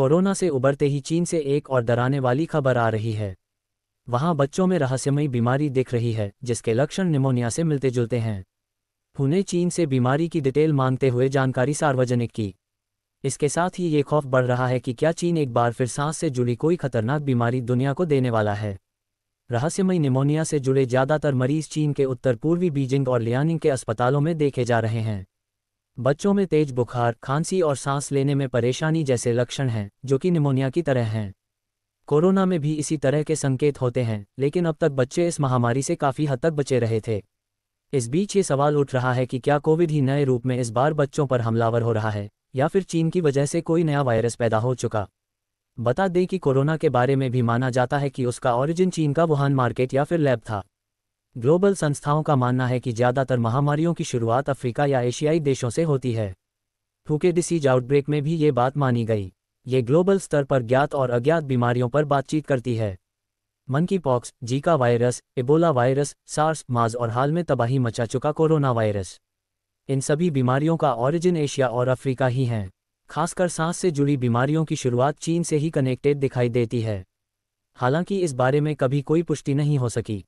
corona से उबरते ही चीन से एक और डराने वाली खबर आ रही है वहां बच्चों में रहस्यमयी बीमारी दिख रही है जिसके लक्षण निमोनिया से मिलते जुलते हैं हुने चीन से बीमारी की डिटेल मांगते हुए जानकारी सार्वजनिक की इसके साथ ही ये खौफ बढ़ रहा है कि क्या चीन एक बार फिर सांस से जुड़ी कोई खतरनाक बीमारी दुनिया को देने वाला है रहस्यमयी निमोनिया से जुड़े ज्यादातर मरीज चीन के उत्तर पूर्वी बीजिंग और लियानिंग के अस्पतालों में देखे जा रहे हैं बच्चों में तेज बुखार खांसी और सांस लेने में परेशानी जैसे लक्षण हैं जो कि निमोनिया की तरह हैं कोरोना में भी इसी तरह के संकेत होते हैं लेकिन अब तक बच्चे इस महामारी से काफ़ी हद तक बचे रहे थे इस बीच ये सवाल उठ रहा है कि क्या कोविड ही नए रूप में इस बार बच्चों पर हमलावर हो रहा है या फिर चीन की वजह से कोई नया वायरस पैदा हो चुका बता दें कि कोरोना के बारे में भी माना जाता है कि उसका ऑरिजिन चीन का वुहान मार्केट या फिर लैब था ग्लोबल संस्थाओं का मानना है कि ज्यादातर महामारियों की शुरुआत अफ्रीका या एशियाई देशों से होती है फूके डिसीज आउटब्रेक में भी ये बात मानी गई ये ग्लोबल स्तर पर ज्ञात और अज्ञात बीमारियों पर बातचीत करती है monkey pox Zika virus Ebola virus SARS माज और हाल में तबाही मचा चुका कोरोना वायरस इन सभी बीमारियों का ऑरिजिन एशिया और अफ्रीका ही है खासकर सांस से जुड़ी बीमारियों की शुरुआत चीन से ही कनेक्टेड दिखाई देती है हालांकि इस बारे में कभी कोई पुष्टि नहीं हो सकी